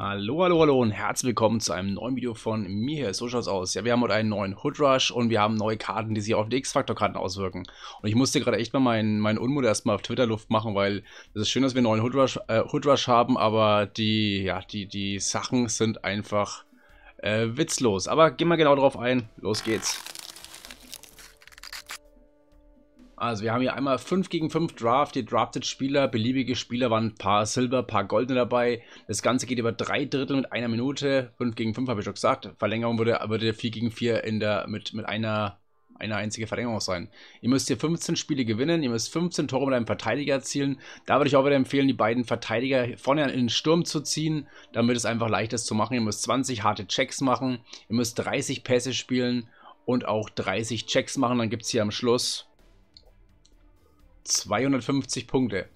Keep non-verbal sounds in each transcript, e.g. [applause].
Hallo, hallo, hallo und herzlich willkommen zu einem neuen Video von mir hier. So schaut's aus. Ja, wir haben heute einen neuen Hood Rush und wir haben neue Karten, die sich auf die X-Factor-Karten auswirken. Und ich musste gerade echt mal meinen, meinen Unmut erstmal auf Twitter Luft machen, weil es ist schön, dass wir einen neuen Hood Rush, äh, Hood Rush haben, aber die, ja, die, die Sachen sind einfach äh, witzlos. Aber gehen wir genau drauf ein. Los geht's. Also wir haben hier einmal 5 gegen 5 Draft, die drafted Spieler, beliebige Spieler waren ein paar Silber, ein paar Goldene dabei. Das Ganze geht über drei Drittel mit einer Minute. 5 gegen 5 habe ich schon gesagt. Verlängerung würde, 4 gegen 4 in der, mit, mit einer, einer einzige Verlängerung sein. Ihr müsst hier 15 Spiele gewinnen, ihr müsst 15 Tore mit einem Verteidiger erzielen. Da würde ich auch wieder empfehlen, die beiden Verteidiger vorne in den Sturm zu ziehen. damit wird es einfach leichter zu machen. Ihr müsst 20 harte Checks machen, ihr müsst 30 Pässe spielen und auch 30 Checks machen. Dann gibt es hier am Schluss 250 Punkte.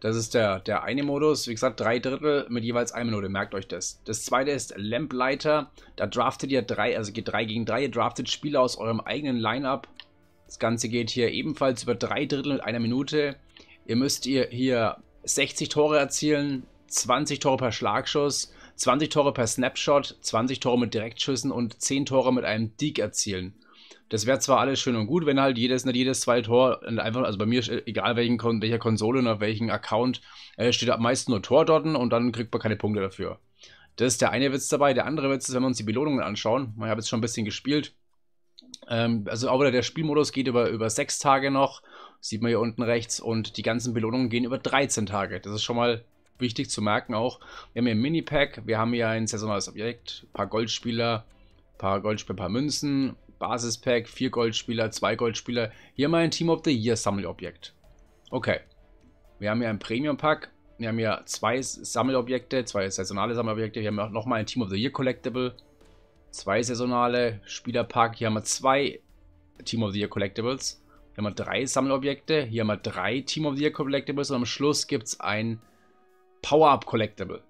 Das ist der, der eine Modus, wie gesagt, drei Drittel mit jeweils einer Minute, merkt euch das. Das zweite ist Lamplighter, da draftet ihr drei, also geht drei gegen drei, ihr draftet Spieler aus eurem eigenen Lineup. Das Ganze geht hier ebenfalls über drei Drittel mit einer Minute. Ihr müsst ihr hier 60 Tore erzielen, 20 Tore per Schlagschuss, 20 Tore per Snapshot, 20 Tore mit Direktschüssen und 10 Tore mit einem Deak erzielen. Das wäre zwar alles schön und gut, wenn halt jedes, nicht jedes zweite Tor, einfach, also bei mir, äh, egal welchen, welcher Konsole, und auf welchem Account, äh, steht am meisten nur Tor dort und dann kriegt man keine Punkte dafür. Das ist der eine Witz dabei. Der andere Witz ist, wenn wir uns die Belohnungen anschauen, ich habe jetzt schon ein bisschen gespielt. Ähm, also auch wieder der Spielmodus geht über, über sechs Tage noch, sieht man hier unten rechts, und die ganzen Belohnungen gehen über 13 Tage. Das ist schon mal wichtig zu merken auch. Wir haben hier ein Minipack, wir haben hier ein saisonales Objekt, ein paar Goldspieler, ein paar Goldspieler, ein paar Münzen, Basispack, 4 Goldspieler, 2 Goldspieler. Hier mein Team of the Year Sammelobjekt. Okay. Wir haben hier ein Premium Pack. Wir haben hier zwei Sammelobjekte, zwei saisonale Sammelobjekte. Hier haben wir nochmal ein Team of the Year Collectible. Zwei saisonale Spielerpack. Hier haben wir zwei Team of the Year Collectibles. Hier haben wir drei Sammelobjekte. Hier haben wir drei Team of the Year Collectibles. Und am Schluss gibt es ein Power-Up Collectible.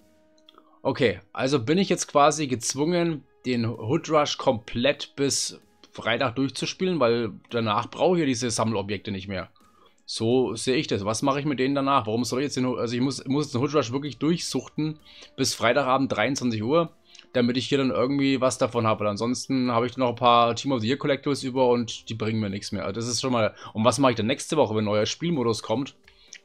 Okay, also bin ich jetzt quasi gezwungen, den Hood Rush komplett bis Freitag durchzuspielen, weil danach brauche ich diese Sammelobjekte nicht mehr. So sehe ich das. Was mache ich mit denen danach? Warum soll ich jetzt den, also ich muss, muss den Hood Rush wirklich durchsuchten bis Freitagabend 23 Uhr, damit ich hier dann irgendwie was davon habe. ansonsten habe ich dann noch ein paar Team of the Year Collectors über und die bringen mir nichts mehr. Also das ist schon mal, und was mache ich dann nächste Woche, wenn ein neuer Spielmodus kommt?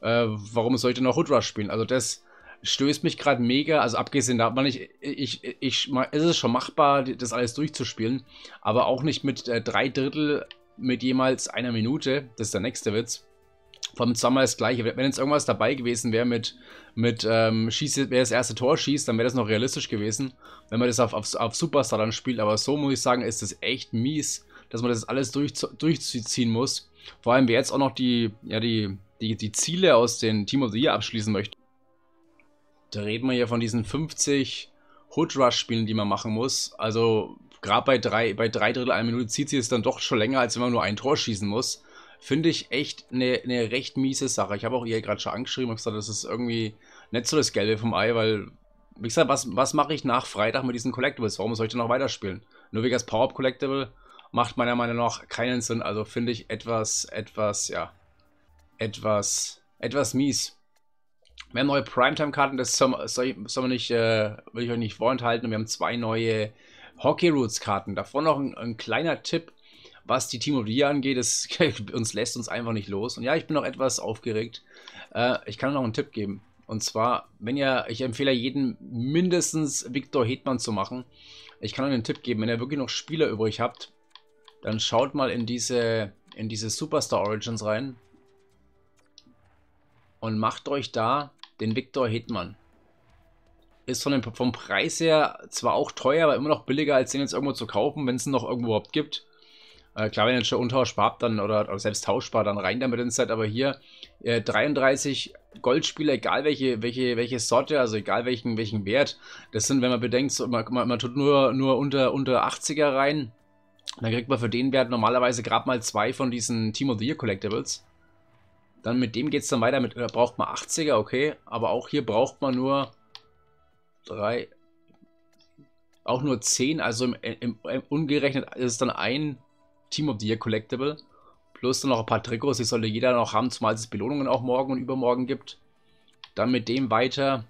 Äh, warum soll ich denn noch Hood Rush spielen? Also das, stößt mich gerade mega. Also abgesehen davon, ich, ich, ich, ich, es schon machbar, das alles durchzuspielen, aber auch nicht mit äh, drei Drittel mit jemals einer Minute. Das ist der nächste Witz. Vom Sommer das gleiche. Wenn jetzt irgendwas dabei gewesen wäre mit, mit ähm, schieße, wer das erste Tor schießt, dann wäre das noch realistisch gewesen, wenn man das auf, auf, auf Superstar dann spielt. Aber so muss ich sagen, ist das echt mies, dass man das alles durch, durchziehen muss. Vor allem, wer jetzt auch noch die, ja, die, die, die Ziele aus den Team of the Year abschließen möchte. Da reden wir ja von diesen 50 Hood Rush Spielen, die man machen muss. Also gerade bei drei, bei drei Drittel einer Minute zieht sie es dann doch schon länger, als wenn man nur ein Tor schießen muss. Finde ich echt eine ne recht miese Sache. Ich habe auch ihr gerade schon angeschrieben und gesagt, das ist irgendwie nicht so das Gelbe vom Ei, weil, wie gesagt, was, was mache ich nach Freitag mit diesen Collectibles? Warum soll ich denn noch weiterspielen? Nur wegen das Power-Up Collectible macht meiner Meinung nach keinen Sinn. Also finde ich etwas, etwas, ja, etwas, etwas mies. Wir haben neue Primetime-Karten, das soll, soll, soll man nicht, äh, will ich euch nicht vorenthalten. Und wir haben zwei neue Hockey Roots-Karten. Davor noch ein, ein, kleiner Tipp, was die Team of the Year angeht. Das [laughs] uns lässt uns einfach nicht los. Und ja, ich bin noch etwas aufgeregt. Äh, ich kann noch einen Tipp geben. Und zwar, wenn ihr, ich empfehle jeden mindestens Viktor Hedmann zu machen. Ich kann euch einen Tipp geben, wenn ihr wirklich noch Spieler übrig habt, dann schaut mal in diese, in diese Superstar Origins rein und macht euch da den Victor Hetman. Ist von dem, vom Preis her zwar auch teuer, aber immer noch billiger, als den jetzt irgendwo zu kaufen, wenn es ihn noch irgendwo überhaupt gibt. Äh, klar, wenn ihr jetzt schon untauschbar habt, dann oder, oder selbst tauschbar, dann rein damit ins Set. Aber hier äh, 33 Goldspieler, egal welche, welche, welche Sorte, also egal welchen, welchen Wert. Das sind, wenn man bedenkt, so, man, man, man tut nur, nur unter, unter 80er rein. Dann kriegt man für den Wert normalerweise gerade mal zwei von diesen Team of the Year Collectibles. Dann mit dem geht es dann weiter. Mit, da braucht man 80er, okay. Aber auch hier braucht man nur drei, auch nur 10. Also im, äh, im, im äh, umgerechnet ist es dann ein Team of the Year Collectible. Plus dann noch ein paar Trikots, die sollte jeder noch haben, zumal es Belohnungen auch morgen und übermorgen gibt. Dann mit dem weiter.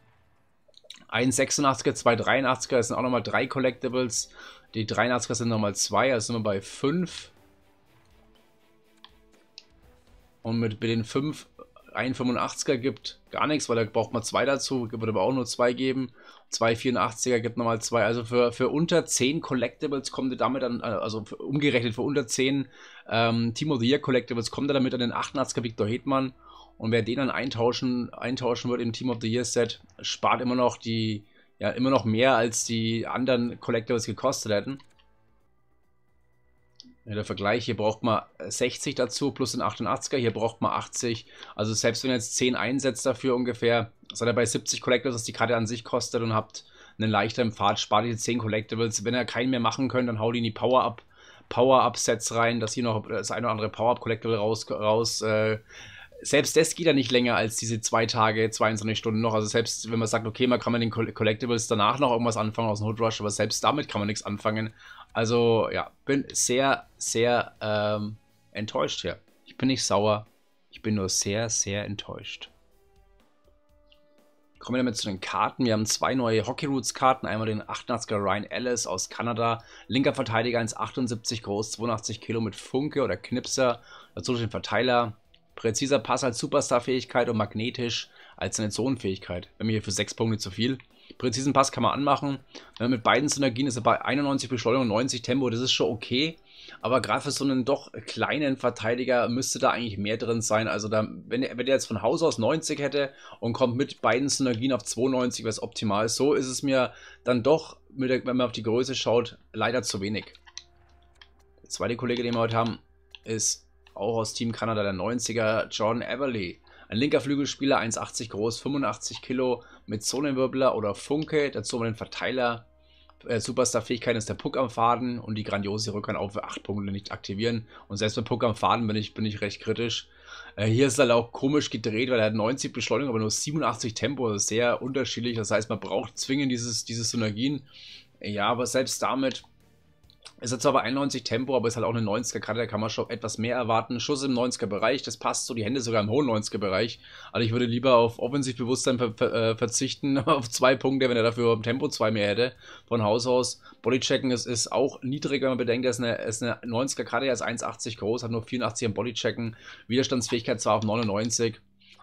186 er 283 er das sind auch nochmal drei Collectibles. Die 83er sind nochmal zwei, also sind wir bei fünf. Und mit, den 5 185 er gibt gar nichts, weil da braucht man zwei dazu, wird aber auch nur zwei geben. 284 er gibt nochmal zwei. Also für, für unter 10 Collectibles kommt ihr damit an, äh, also für, umgerechnet für unter 10 ähm, Team of the Year Collectibles kommt er damit an den 88er Victor Hedmann. Und wer den dann eintauschen, eintauschen wird im Team of the Year Set, spart immer noch die, ja, immer noch mehr als die anderen Collectibles gekostet hätten. Ja, der Vergleich, hier braucht man 60 äh, dazu plus den 88er, hier braucht man 80. Also selbst wenn ihr jetzt 10 einsetzt dafür ungefähr, seid ihr bei 70 Collectibles, was die Karte an sich kostet und habt einen leichteren Pfad, spart ihr 10 Collectibles. Wenn ihr keinen mehr machen könnt, dann haut ihr in die Power-Up sets rein, dass hier noch das eine oder andere Power-Up-Collectible raus, raus äh, selbst das geht ja nicht länger als diese zwei Tage, 22 Stunden noch. Also selbst wenn man sagt, okay, man kann mit den Collectibles danach noch irgendwas anfangen aus dem Hood Rush, aber selbst damit kann man nichts anfangen. Also ja, bin sehr, sehr ähm, enttäuscht hier. Ich bin nicht sauer, ich bin nur sehr, sehr enttäuscht. Kommen wir damit zu den Karten. Wir haben zwei neue Hockey Roots Karten. Einmal den 88er Ryan Ellis aus Kanada. Linker Verteidiger 1,78 groß, 82 Kilo mit Funke oder Knipser. Dazu den Verteiler Präziser Pass als Superstar-Fähigkeit und magnetisch als seine Zonenfähigkeit. Wenn wir hier für 6 Punkte zu viel. Präzisen Pass kann man anmachen. Ne, mit beiden Synergien ist er bei 91 Beschleunigung, und 90 Tempo. Das ist schon okay. Aber gerade für so einen doch kleinen Verteidiger müsste da eigentlich mehr drin sein. Also da, wenn, er wenn jetzt von Haus aus 90 hätte und kommt mit beiden Synergien auf 92, wäre es optimal. So ist es mir dann doch, der, wenn man auf die Größe schaut, leider zu wenig. Der zweite Kollege, den wir heute haben, ist auch aus Team Kanada der 90er, John Everly. Ein linker Flügelspieler, 1,80 groß, 85 Kilo, mit Zonenwirbler oder Funke, dazu mal den Verteiler. Äh, Superstar-Fähigkeit ist der Puck am Faden und die grandiose Rückhand auch für 8 Punkte nicht aktivieren. Und selbst mit Puck am Faden bin ich, bin ich recht kritisch. Äh, hier ist er halt auch komisch gedreht, weil er hat 90 Beschleunigung, aber nur 87 Tempo. Das ist sehr unterschiedlich. Das heißt, man braucht zwingend dieses, diese Synergien. Ja, aber selbst damit es hat zwar bei 91 Tempo, aber ist halt auch eine 90er. Karte, da kann man schon etwas mehr erwarten. Schuss im 90er Bereich, das passt so. Die Hände sogar im hohen 90er Bereich. Also ich würde lieber auf Offensivbewusstsein ver ver äh, verzichten, [laughs] auf zwei Punkte, wenn er dafür im Tempo zwei mehr hätte. Von Haus aus. Bodychecken ist, ist auch niedrig, wenn man bedenkt, er ist eine, ist eine 90er. Karte, er ist 1,80 groß, hat nur 84 im Bodychecken. Widerstandsfähigkeit zwar auf 99.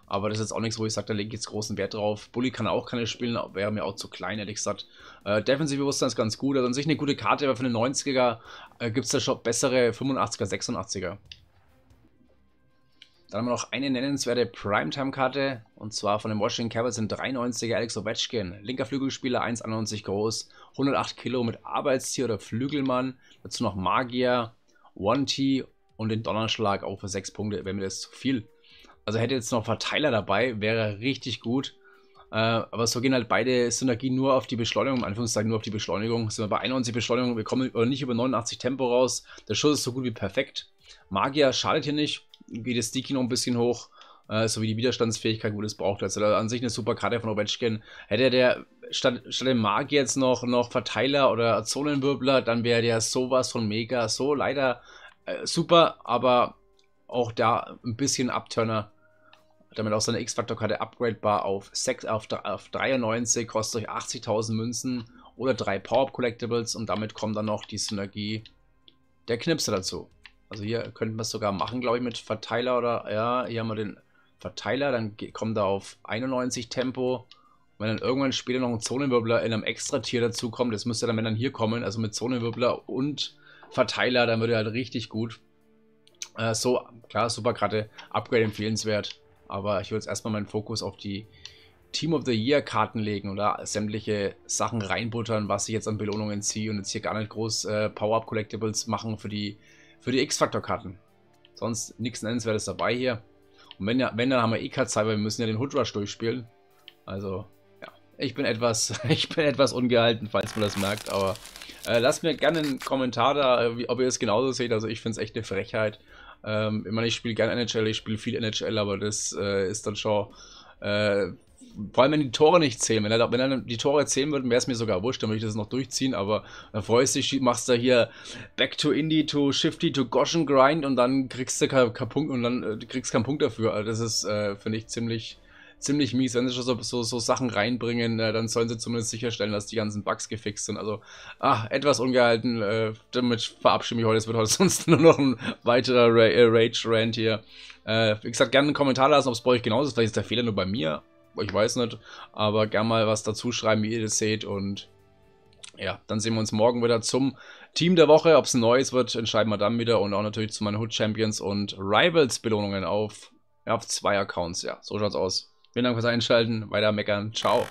Aber das ist jetzt auch nichts, wo ich sage, da lege ich jetzt großen Wert drauf. Bully kann auch keine spielen, wäre mir auch zu klein, ehrlich gesagt. Äh, Defensivbewusstsein ist ganz gut. Also an sich eine gute Karte, aber für eine 90er äh, gibt es da schon bessere 85er, 86er. Dann haben wir noch eine nennenswerte Primetime-Karte und zwar von den Washington Capitals in 93er Alex Ovechkin. Linker Flügelspieler, 1,91 groß, 108 Kilo mit Arbeitstier oder Flügelmann. Dazu noch Magier, One-T und den Donnerschlag auch für 6 Punkte, wenn mir das zu viel. Also hätte jetzt noch Verteiler dabei, wäre richtig gut. Äh, aber so gehen halt beide Synergien nur auf die Beschleunigung, in Anführungszeichen nur auf die Beschleunigung. Sind wir bei 91 Beschleunigung, wir kommen nicht über 89 Tempo raus. Der Schuss ist so gut wie perfekt. Magier schadet hier nicht, geht das Sticky noch ein bisschen hoch, äh, sowie die Widerstandsfähigkeit, gut, das braucht er. Also an sich eine super Karte von Ovechkin. Hätte der statt, statt dem Magier jetzt noch, noch Verteiler oder Zonenwirbler, dann wäre der sowas von mega. So leider äh, super, aber auch da ein bisschen Abturner damit auch seine x faktor karte upgradebar auf, 6, auf, auf 93, kostet euch 80.000 Münzen oder drei Power-Up-Collectibles und damit kommt dann noch die Synergie der Knipse dazu. Also hier könnten wir es sogar machen, glaube ich, mit Verteiler oder, ja, hier haben wir den Verteiler, dann kommt er auf 91 Tempo. Und wenn dann irgendwann später noch ein Zonenwirbler in einem Extra-Tier dazu kommt, das müsste dann, wenn dann hier kommen, also mit Zonenwirbler und Verteiler, dann würde er halt richtig gut. Äh, so, klar, super Karte, Upgrade empfehlenswert. Aber ich will jetzt erstmal meinen Fokus auf die Team of the Year Karten legen oder sämtliche Sachen reinbuttern, was ich jetzt an Belohnungen ziehe und jetzt hier gar nicht groß äh, Power-Up Collectibles machen für die, für die X-Factor-Karten. Sonst nichts Nennenswertes dabei hier. Und wenn, wenn dann haben wir eh keine weil wir müssen ja den Hood Rush durchspielen. Also, ja, ich bin etwas, [laughs] ich bin etwas ungehalten, falls man das merkt, aber äh, lasst mir gerne einen Kommentar da, äh, wie, ob ihr es genauso seht. Also ich finde es echt eine Frechheit. Ähm, ich meine, ich spiele gerne NHL, ich spiele viel NHL, aber das äh, ist dann schon. Äh, vor allem, wenn die Tore nicht zählen. Wenn er, wenn er die Tore zählen würden, wäre es mir sogar wurscht, dann würde ich das noch durchziehen. Aber dann freust du dich, machst da hier Back to Indie, to Shifty, to Goshen Grind und dann kriegst du keinen Punkt und dann äh, kriegst keinen Punkt dafür. Also das ist, äh, finde ich, ziemlich ziemlich mies. Wenn sie schon so, so, so Sachen reinbringen, äh, dann sollen sie zumindest sicherstellen, dass die ganzen Bugs gefixt sind. Also, ah, etwas ungehalten. Äh, damit verabschiede ich mich heute. Es wird heute [laughs] sonst nur noch ein weiterer Ra äh, Rage-Rant hier. Äh, wie gesagt, gerne einen Kommentar lassen, ob es bei euch genauso ist. Vielleicht ist der Fehler nur bei mir. Ich weiß nicht. Aber gerne mal was dazu schreiben, wie ihr das seht. Und ja, dann sehen wir uns morgen wieder zum Team der Woche. Ob es ein neues wird, entscheiden wir dann wieder. Und auch natürlich zu meinen Hood Champions und Rivals Belohnungen auf, ja, auf zwei Accounts. Ja, so schaut's aus. Vielen Dank fürs Einschalten. Weiter meckern. Ciao.